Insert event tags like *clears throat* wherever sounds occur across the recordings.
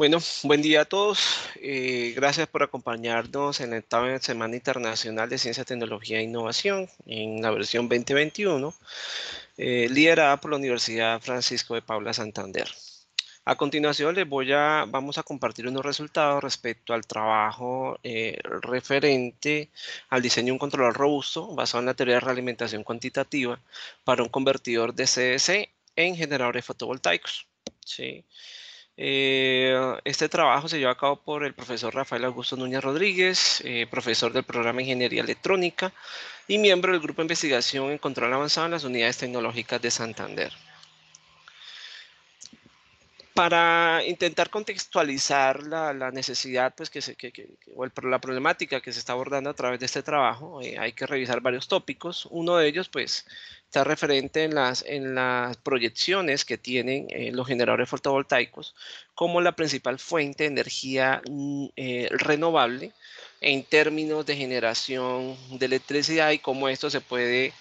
Bueno, buen día a todos. Eh, gracias por acompañarnos en esta Semana Internacional de Ciencia, Tecnología e Innovación en la versión 2021, eh, liderada por la Universidad Francisco de Paula Santander. A continuación les voy a, vamos a compartir unos resultados respecto al trabajo eh, referente al diseño de un control robusto basado en la teoría de realimentación cuantitativa para un convertidor de CDC en generadores fotovoltaicos. ¿sí? Eh, este trabajo se llevó a cabo por el profesor Rafael Augusto Núñez Rodríguez, eh, profesor del programa de Ingeniería Electrónica y miembro del Grupo de Investigación en Control Avanzado en las Unidades Tecnológicas de Santander para intentar contextualizar la, necesidad pues, que que, que, o la problemática que se está abordando a través de este trabajo, eh, hay que revisar varios tópicos. Uno de ellos pues, está referente en las, en las proyecciones que tienen eh, los generadores fotovoltaicos como la principal fuente de energía mm, eh, renovable en términos de generación de electricidad y cómo esto se puede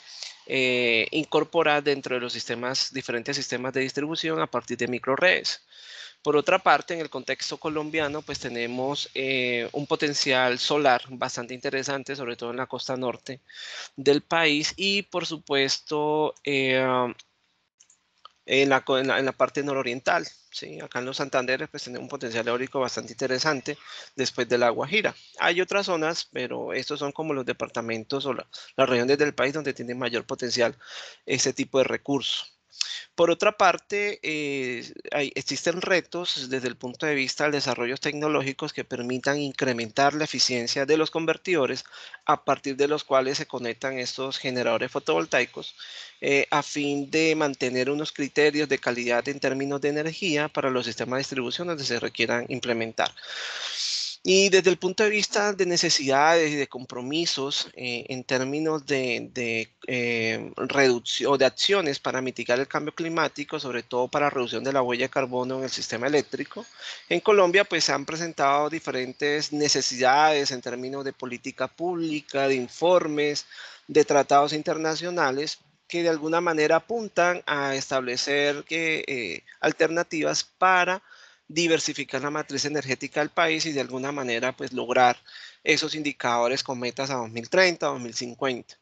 eh, incorporar dentro de los sistemas, diferentes sistemas de distribución a partir de microredes. Por otra parte, en el contexto colombiano, pues tenemos eh, un potencial solar bastante interesante, sobre todo en la costa norte del país, y por supuesto eh, en la, parte nororiental. ¿sí? Acá en los Santanderes pues tiene un potencial eólico bastante interesante después de la Guajira. Hay otras zonas, pero estos son como los departamentos o las regiones del país donde tiene mayor potencial este tipo de recursos. Por otra parte, eh, existen retos desde el punto de vista de desarrollos tecnológicos que permitan incrementar la eficiencia de los convertidores a partir de los cuales se conectan estos generadores fotovoltaicos eh, a fin de mantener unos criterios de calidad en términos de energía para los sistemas de distribución donde se requieran implementar. Y desde el punto de vista de necesidades y de compromisos eh, en términos de, de eh, reducción de acciones para mitigar el cambio climático, sobre todo para reducción de la huella de carbono en el sistema eléctrico, en Colombia pues se han presentado diferentes necesidades en términos de política pública, de informes, de tratados internacionales que de alguna manera apuntan a establecer eh, alternativas para diversificar la matriz energética del país y de alguna manera pues lograr esos indicadores con metas a 2030, 2050.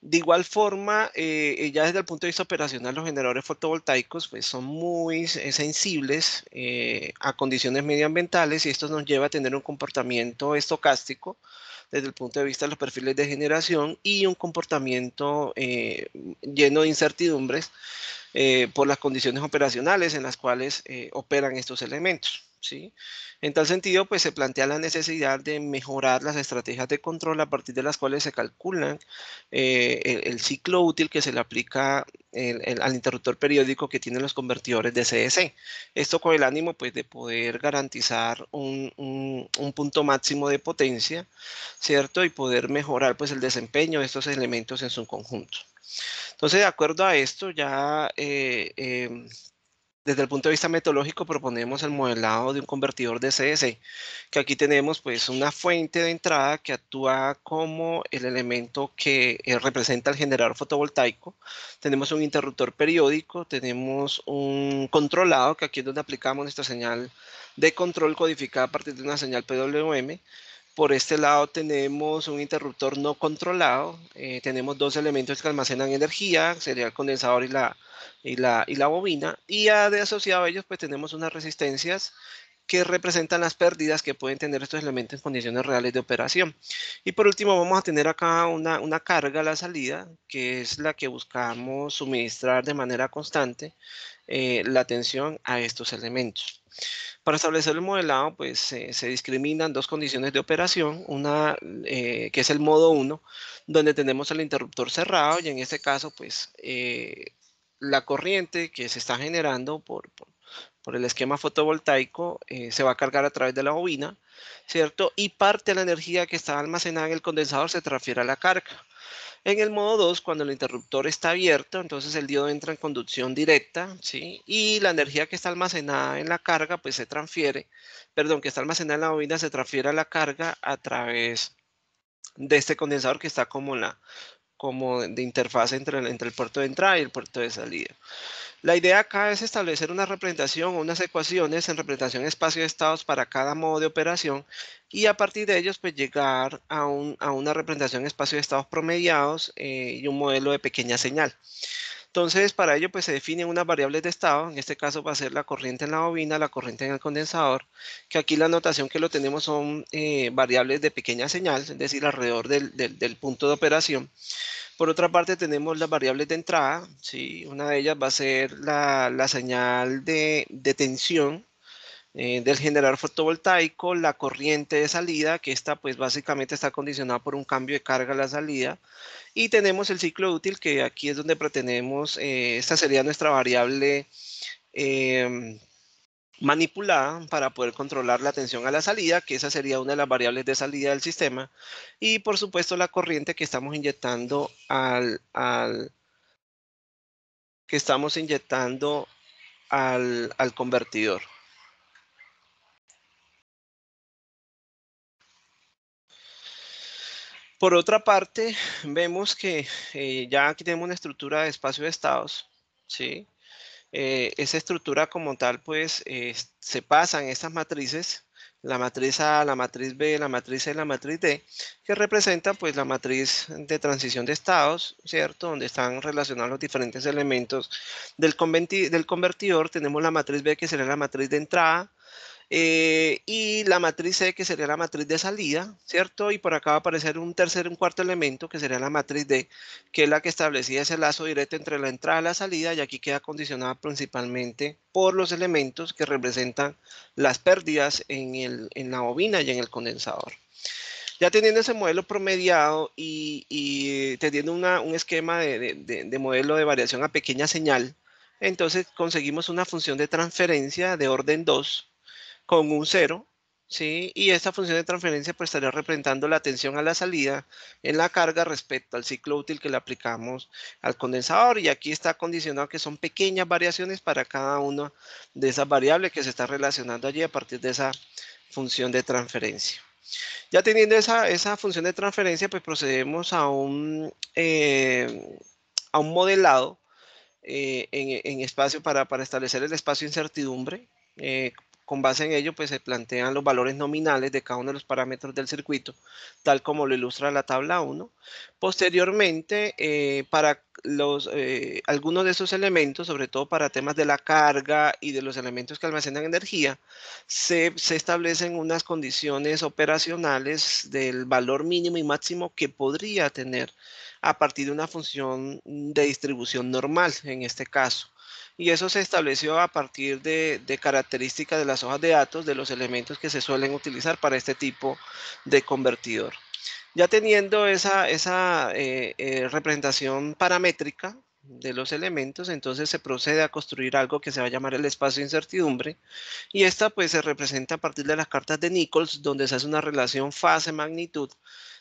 De igual forma, eh, ya desde el punto de vista operacional, los generadores fotovoltaicos pues, son muy eh, sensibles eh, a condiciones medioambientales y esto nos lleva a tener un comportamiento estocástico desde el punto de vista de los perfiles de generación y un comportamiento eh, lleno de incertidumbres eh, por las condiciones operacionales en las cuales eh, operan estos elementos. ¿sí? En tal sentido, pues se plantea la necesidad de mejorar las estrategias de control a partir de las cuales se calculan el, el, ciclo útil que se le aplica al interruptor periódico que tienen los convertidores de CDC. Esto con el ánimo pues, de poder garantizar un, punto máximo de potencia, ¿cierto? Y poder mejorar pues, el desempeño de estos elementos en su conjunto. Entonces, de acuerdo a esto, ya eh, em, desde el punto de vista metodológico proponemos el modelado de un convertidor DC-DC, que aquí tenemos pues una fuente de entrada que actúa como el elemento que eh, representa el generador fotovoltaico, tenemos un interruptor periódico, tenemos un controlado que aquí es donde aplicamos nuestra señal de control codificada a partir de una señal PWM, por este lado tenemos un interruptor no controlado, eh, tenemos dos elementos que almacenan energía, sería el condensador y la, y y la bobina, y de asociado a ellos pues tenemos unas resistencias que representan las pérdidas que pueden tener estos elementos en condiciones reales de operación. Y por último vamos a tener acá una, una carga a la salida, que es la que buscamos suministrar de manera constante eh, la tensión a estos elementos. Para establecer el modelado, pues eh, se discriminan dos condiciones de operación, una eh, que es el modo 1, donde tenemos el interruptor cerrado y en este caso, pues la corriente que se está generando por por el esquema fotovoltaico, eh, se va a cargar a través de la bobina, ¿cierto? Y parte de la energía que está almacenada en el condensador se transfiere a la carga. En el modo 2, cuando el interruptor está abierto, entonces el diodo entra en conducción directa, ¿sí? Y la energía que está almacenada en la carga, pues se transfiere, perdón, que está almacenada en la bobina, se transfiere a la carga a través de este condensador que está como la como de interfaz entre el, puerto de entrada y el puerto de salida. La idea acá es establecer una representación o unas ecuaciones en representación espacio de estados para cada modo de operación y a partir de ellos pues llegar a, una representación espacio de estados promediados eh, y un modelo de pequeña señal. Entonces, para ello, pues se definen unas variables de estado, en este caso va a ser la corriente en la bobina, la corriente en el condensador, que aquí la notación que lo tenemos son eh, variables de pequeña señal, es decir, alrededor del, punto de operación. Por otra parte, tenemos las variables de entrada, ¿sí? una de ellas va a ser la, la señal de, tensión, eh, del generador fotovoltaico, la corriente de salida, que esta pues básicamente está condicionada por un cambio de carga a la salida, y tenemos el ciclo útil, que aquí es donde pretendemos, eh, esta sería nuestra variable em, manipulada para poder controlar la tensión a la salida, que esa sería una de las variables de salida del sistema. Y por supuesto la corriente que estamos inyectando estamos inyectando al, al convertidor. Por otra parte, *sighs* vemos que eh, ya aquí tenemos una estructura de espacio de estados, ¿sí? Eh, esa estructura como tal, pues, eh, se pasan estas matrices, la matriz A, la matriz B, la matriz C, y la matriz D, que representa, pues, la matriz de transición de estados, ¿cierto? Donde están relacionados los diferentes elementos del, del convertidor. Tenemos la matriz B, que será la matriz de entrada, eh, y la matriz C, que sería la matriz de salida, ¿cierto? Y por acá va a aparecer un tercer, un cuarto elemento, que sería la matriz D, que es la que establecía ese lazo directo entre la entrada y la salida, y aquí queda condicionada principalmente por los elementos que representan las pérdidas en, el, en la bobina y en el condensador. Ya teniendo ese modelo promediado y, y teniendo una, un esquema de, de, de modelo de variación a pequeña señal, entonces conseguimos una función de transferencia de orden 2, con un cero, ¿sí? Y esta función de transferencia pues estaría representando la tensión a la salida en la carga respecto al ciclo útil que le aplicamos al condensador y aquí está condicionado que son pequeñas variaciones para cada una de esas variables que se está relacionando allí a partir de esa función de transferencia. Ya teniendo esa, función de transferencia pues procedemos a un, eh, a un modelado eh, en, espacio para, establecer el espacio incertidumbre eh, con base en ello, pues se plantean los valores nominales de cada uno de los parámetros del circuito, tal como lo ilustra la tabla 1. Posteriormente, eh, para los, eh, algunos de esos elementos, sobre todo para temas de la carga y de los elementos que almacenan energía, se, se establecen unas condiciones operacionales del valor mínimo y máximo que podría tener a partir de una función de distribución normal en este caso y eso se estableció a partir de, características de las hojas de datos, de los elementos que se suelen utilizar para este tipo de convertidor. Ya teniendo esa, esa eh, eh, representación paramétrica de los elementos, entonces se procede a construir algo que se va a llamar el espacio de incertidumbre y esta pues se representa a partir de las cartas de Nichols donde se hace una relación fase-magnitud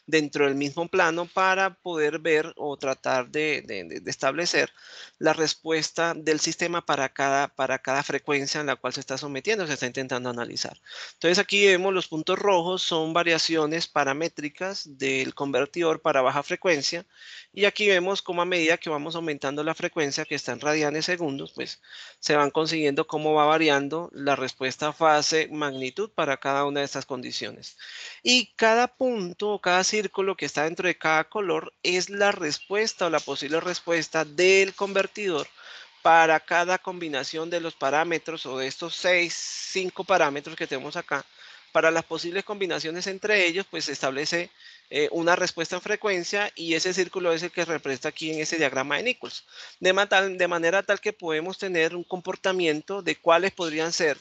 dentro del mismo plano para poder ver o tratar de, establecer la respuesta del sistema para cada, para cada frecuencia en la cual se está sometiendo, se está intentando analizar. Entonces aquí vemos los puntos rojos son variaciones paramétricas del convertidor para baja frecuencia y aquí vemos cómo a medida que vamos aumentando la frecuencia que está en radianes segundos, pues se van consiguiendo cómo va variando la respuesta fase magnitud para cada una de estas condiciones. Y cada punto o cada círculo que está dentro de cada color es la respuesta o la posible respuesta del convertidor para cada combinación de los parámetros o de estos seis, cinco parámetros que tenemos acá. Para las posibles combinaciones entre ellos, pues se establece eh, una respuesta en frecuencia y ese círculo es el que representa aquí en ese diagrama de Nichols. De, de manera tal que podemos tener un comportamiento de cuáles podrían ser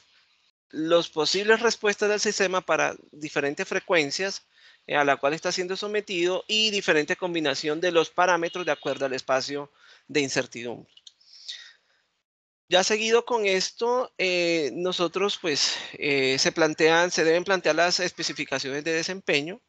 los posibles respuestas del sistema para diferentes frecuencias eh, a la cual está siendo sometido y diferente combinación de los parámetros de acuerdo al espacio de incertidumbre. Ya seguido con esto, eh, nosotros pues eh, se plantean, se deben plantear las especificaciones de desempeño,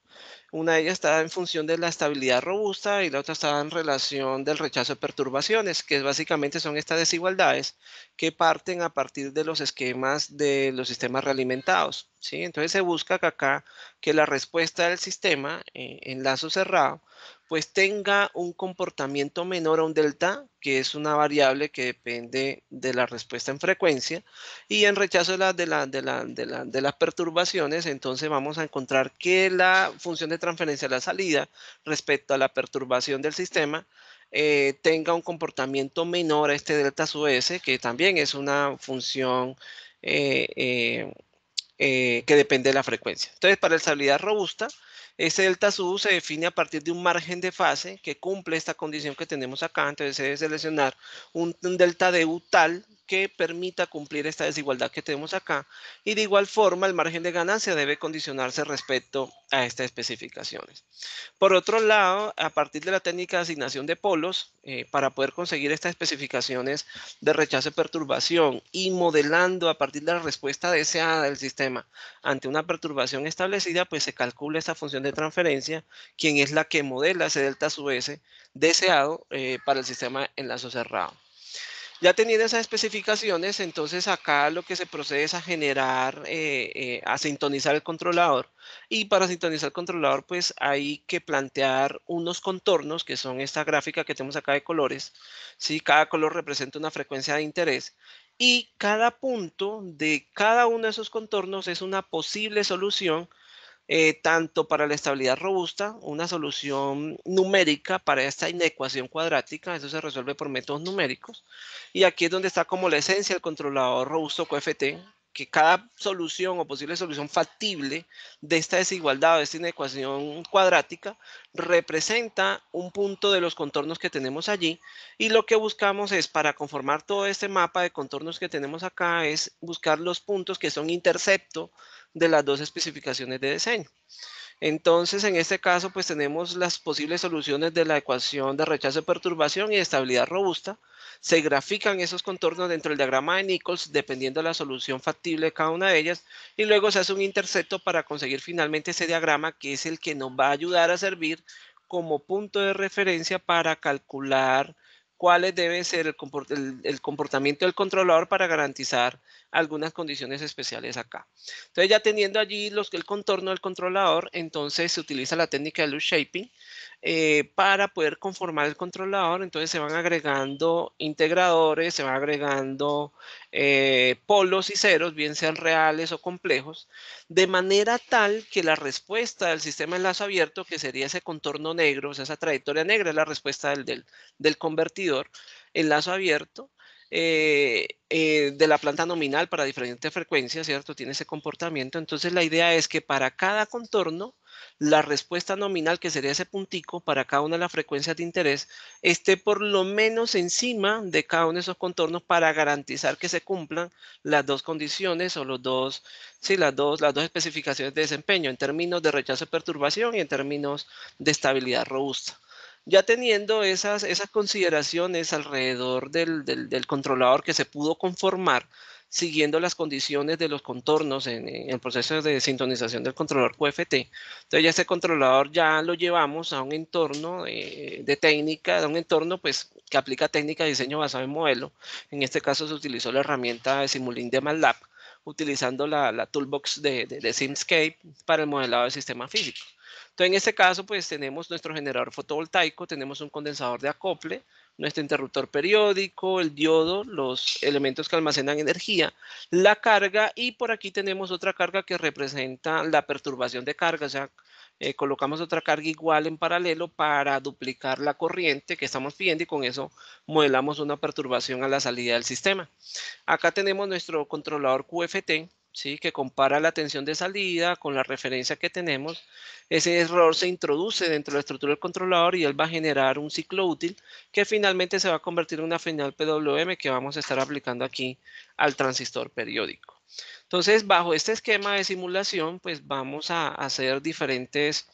una de ellas está en función de la estabilidad robusta y la otra está en relación del rechazo de perturbaciones, que básicamente son estas desigualdades que parten a partir de los esquemas de los sistemas realimentados. ¿sí? Entonces se busca que acá que la respuesta del sistema eh, en lazo cerrado pues tenga un comportamiento menor a un delta, que es una variable que depende de la respuesta en frecuencia, y en rechazo de, de, las perturbaciones, entonces vamos a encontrar que la función de transferencia de la salida respecto a la perturbación del sistema eh, tenga un comportamiento menor a este delta sub S, que también es una función eh, eh, que depende de la frecuencia. Entonces, para la estabilidad robusta, este delta sub se define a partir de un margen de fase que cumple esta condición que tenemos acá, entonces se debe seleccionar un, delta u tal que permita cumplir esta desigualdad que tenemos acá y de igual forma el margen de ganancia debe condicionarse respecto a estas especificaciones. Por otro lado, a partir de la técnica de asignación de polos, eh, para poder conseguir estas especificaciones de rechazo y perturbación y modelando a partir de la respuesta deseada del sistema ante una perturbación establecida, pues se calcula esta función de transferencia, quien es la que modela ese delta sub S deseado eh, para el sistema lazo cerrado. Ya teniendo esas especificaciones, entonces acá lo que se procede es a generar, eh, eh, a sintonizar el controlador. Y para sintonizar el controlador, pues hay que plantear unos contornos, que son esta gráfica que tenemos acá de colores. ¿sí? Cada color representa una frecuencia de interés. Y cada punto de cada uno de esos contornos es una posible solución eh, tanto para la estabilidad robusta, una solución numérica para esta inecuación cuadrática, eso se resuelve por métodos numéricos, y aquí es donde está como la esencia del controlador robusto QFT, que cada solución o posible solución factible de esta desigualdad o de esta inecuación cuadrática representa un punto de los contornos que tenemos allí y lo que buscamos es para conformar todo este mapa de contornos que tenemos acá es buscar los puntos que son intercepto de las dos especificaciones de diseño. Entonces, en este caso, pues tenemos las posibles soluciones de la ecuación de rechazo de perturbación y estabilidad robusta. Se grafican esos contornos dentro del diagrama de Nichols, dependiendo de la solución factible de cada una de ellas, y luego se hace un intercepto para conseguir finalmente ese diagrama, que es el que nos va a ayudar a servir como punto de referencia para calcular cuáles debe ser el, comportamiento del controlador para garantizar algunas condiciones especiales acá. Entonces ya teniendo allí los, el contorno del controlador, entonces se utiliza la técnica de loop shaping eh, para poder conformar el controlador, entonces se van agregando integradores, se van agregando eh, polos y ceros, bien sean reales o complejos, de manera tal que la respuesta del sistema en lazo abierto, que sería ese contorno negro, o sea, esa trayectoria negra, es la respuesta del, del, del convertidor abierto, eh, eh, de la planta nominal para diferentes frecuencias, ¿cierto? Tiene ese comportamiento. Entonces la idea es que para cada contorno la respuesta nominal, que sería ese puntico para cada una de las frecuencias de interés, esté por lo menos encima de cada uno de esos contornos para garantizar que se cumplan las dos condiciones o los dos, las dos, las dos especificaciones de desempeño en términos de rechazo de perturbación y en términos de estabilidad robusta ya teniendo esas, esas consideraciones alrededor del, del, controlador que se pudo conformar, siguiendo las condiciones de los contornos en, el proceso de sintonización del controlador QFT. Entonces ya este controlador ya lo llevamos a un entorno eh, de técnica, a un entorno pues que aplica técnica de diseño basado en modelo. En este caso se utilizó la herramienta de Simulink de MATLAB, utilizando la, la toolbox de, de, de, Simscape para el modelado del sistema físico. Entonces en este caso pues tenemos nuestro generador fotovoltaico, tenemos un condensador de acople, nuestro interruptor periódico, el diodo, los elementos que almacenan energía, la carga y por aquí tenemos otra carga que representa la perturbación de carga, o sea, eh, colocamos otra carga igual en paralelo para duplicar la corriente que estamos pidiendo y con eso modelamos una perturbación a la salida del sistema. Acá tenemos nuestro controlador QFT, que compara la tensión de salida con la referencia que tenemos, ese error se introduce dentro de la estructura del controlador y él va a generar un ciclo útil que finalmente se va a convertir en una final PWM que vamos a estar aplicando aquí al transistor periódico. Entonces, bajo este esquema de simulación, pues vamos a hacer diferentes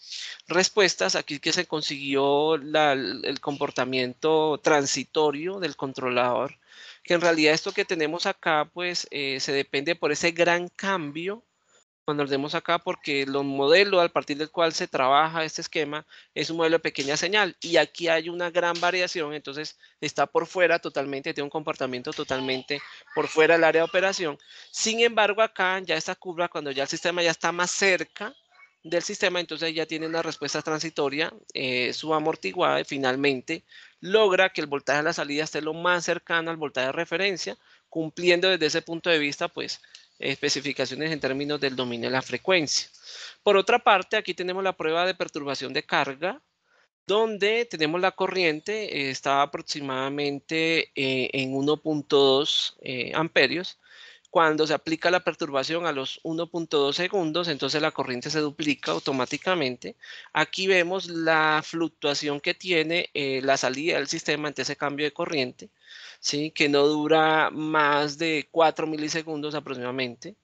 respuestas. Aquí que se consiguió el comportamiento transitorio del controlador que en realidad esto que tenemos acá, pues eh, se depende por ese gran cambio cuando lo vemos acá, porque los modelos al partir del cual se trabaja este esquema es un modelo de pequeña señal y aquí hay una gran variación, entonces está por fuera totalmente, tiene un comportamiento totalmente por fuera del área de operación. Sin embargo, acá ya esta curva, cuando ya el sistema ya está más cerca, del sistema, entonces ya tiene una respuesta transitoria eh, amortiguada y finalmente logra que el voltaje de la salida esté lo más cercano al voltaje de referencia, cumpliendo desde ese punto de vista, pues, especificaciones en términos del dominio de la frecuencia. Por otra parte, aquí tenemos la prueba de perturbación de carga, donde tenemos la corriente, eh, está aproximadamente eh, en 1.2 eh, amperios, cuando se aplica la perturbación a los 1.2 segundos, entonces la corriente se duplica automáticamente. Aquí vemos la fluctuación que tiene eh, la salida del sistema ante ese cambio de corriente, ¿sí? que no dura más de 4 milisegundos aproximadamente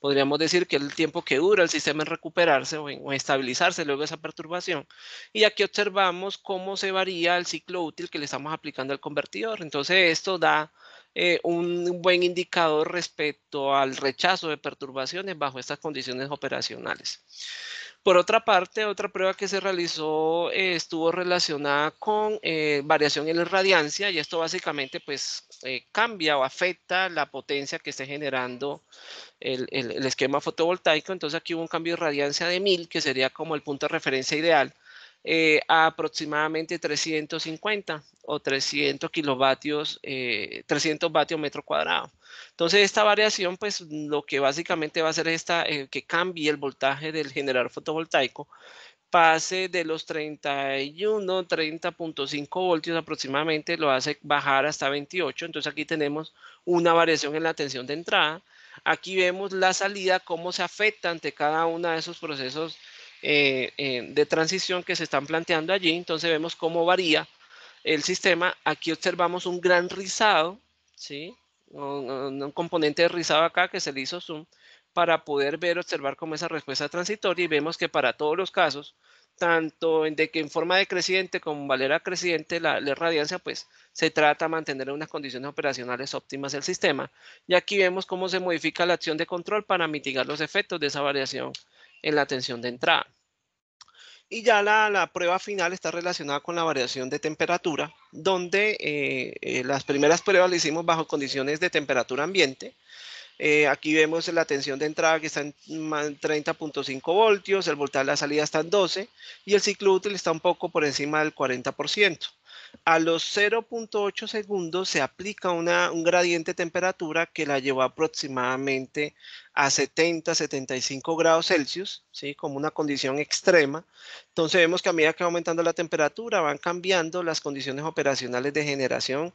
podríamos decir que el tiempo que dura el sistema en recuperarse o estabilizarse luego de esa perturbación. Y aquí observamos cómo se varía el ciclo útil que le estamos aplicando al convertidor. Entonces esto da eh, un buen indicador respecto al rechazo de perturbaciones bajo estas condiciones operacionales. Por otra parte, otra prueba que se realizó eh, estuvo relacionada con eh, variación en la radiancia y esto básicamente pues cambia o afecta la potencia que esté generando el, el, esquema fotovoltaico. Entonces aquí hubo un cambio de radiancia de 1000 que sería como el punto de referencia ideal eh, a aproximadamente 350 o 300 kilovatios, 300 eh, vatios metro cuadrado. Entonces esta variación pues lo que básicamente va a ser esta, eh, que cambie el voltaje del generador fotovoltaico, pase de los 31, 30.5 voltios aproximadamente, lo hace bajar hasta 28, entonces aquí tenemos una variación en la tensión de entrada. Aquí vemos la salida, cómo se afecta ante cada uno de esos procesos eh, eh, de transición que se están planteando allí. Entonces vemos cómo varía el sistema. Aquí observamos un gran rizado, ¿sí? Un, componente de rizado acá que se le hizo zoom para poder ver, observar cómo esa respuesta transitoria y vemos que para todos los casos, tanto en, de que en forma decreciente como en valera creciente la, radiancia, pues se trata de mantener unas condiciones operacionales óptimas del sistema. Y aquí vemos cómo se modifica la acción de control para mitigar los efectos de esa variación en la tensión de entrada. Y ya la, prueba final está relacionada con la variación de temperatura, donde eh, eh, las primeras pruebas las hicimos bajo condiciones de temperatura ambiente. Eh, aquí vemos la tensión de entrada que está en 30.5 voltios, el voltaje de la salida está en 12 y el ciclo útil está un poco por encima del 40% a los 0.8 segundos se aplica una, un gradiente de temperatura que la llevó aproximadamente a 70, 75 grados Celsius, ¿sí? como una condición extrema. Entonces vemos que a medida que va aumentando la temperatura van cambiando las condiciones operacionales de generación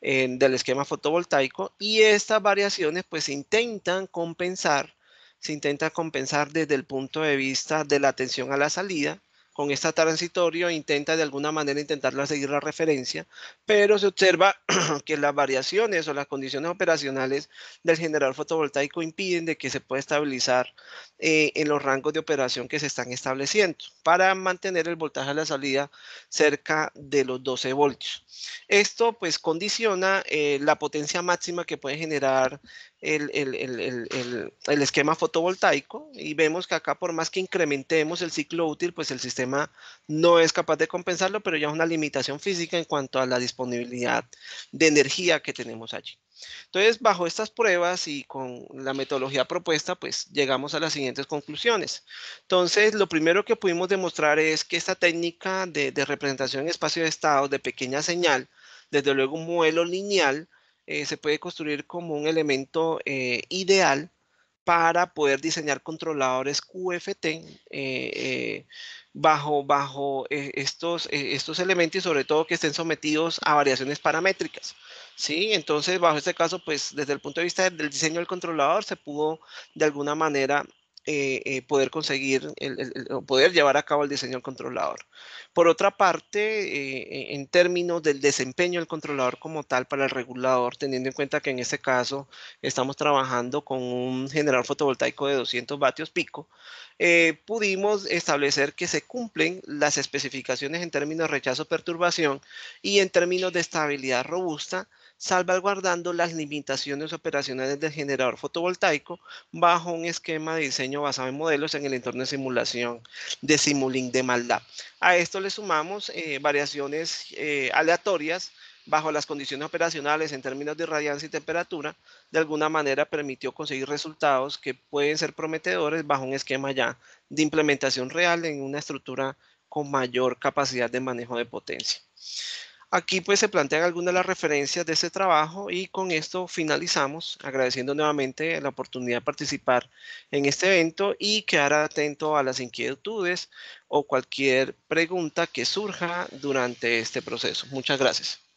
eh, del esquema fotovoltaico y estas variaciones pues se intentan compensar, se intenta compensar desde el punto de vista de la tensión a la salida con esta transitorio intenta de alguna manera intentarla seguir la referencia, pero se observa *clears throat* que las variaciones o las condiciones operacionales del generador fotovoltaico impiden de que se pueda estabilizar eh, en los rangos de operación que se están estableciendo para mantener el voltaje a la salida cerca de los 12 voltios. Esto pues condiciona eh, la potencia máxima que puede generar el, esquema fotovoltaico y vemos que acá por más que incrementemos el ciclo útil, pues el sistema no es capaz de compensarlo, pero ya es una limitación física en cuanto a la disponibilidad de energía que tenemos allí. Entonces, bajo estas pruebas y con la metodología propuesta, pues llegamos a las siguientes conclusiones. Entonces, lo primero que pudimos demostrar es que esta técnica de, de representación en espacio de estado de pequeña señal, desde luego un modelo lineal, eh, se puede construir como un elemento eh, ideal para poder diseñar controladores QFT eh, bajo, bajo estos, estos elementos y sobre todo que estén sometidos a variaciones paramétricas. ¿sí? Entonces, bajo este caso, pues desde el punto de vista del diseño del controlador se pudo de alguna manera eh, eh, poder conseguir, el, poder llevar a cabo el diseño del controlador. Por otra parte, eh, en términos del desempeño del controlador como tal para el regulador, teniendo en cuenta que en este caso estamos trabajando con un generador fotovoltaico de 200 vatios pico, pudimos establecer que se cumplen las especificaciones en términos de rechazo-perturbación y en términos de estabilidad robusta salvaguardando las limitaciones operacionales del generador fotovoltaico bajo un esquema de diseño basado en modelos en el entorno de simulación de Simulink de maldad. A esto le sumamos eh, variaciones eh, aleatorias bajo las condiciones operacionales en términos de irradiancia y temperatura, de alguna manera permitió conseguir resultados que pueden ser prometedores bajo un esquema ya de implementación real en una estructura con mayor capacidad de manejo de potencia. Aquí pues se plantean algunas de las referencias de este trabajo y con esto finalizamos agradeciendo nuevamente la oportunidad de participar en este evento y quedar atento a las inquietudes o cualquier pregunta que surja durante este proceso. Muchas gracias.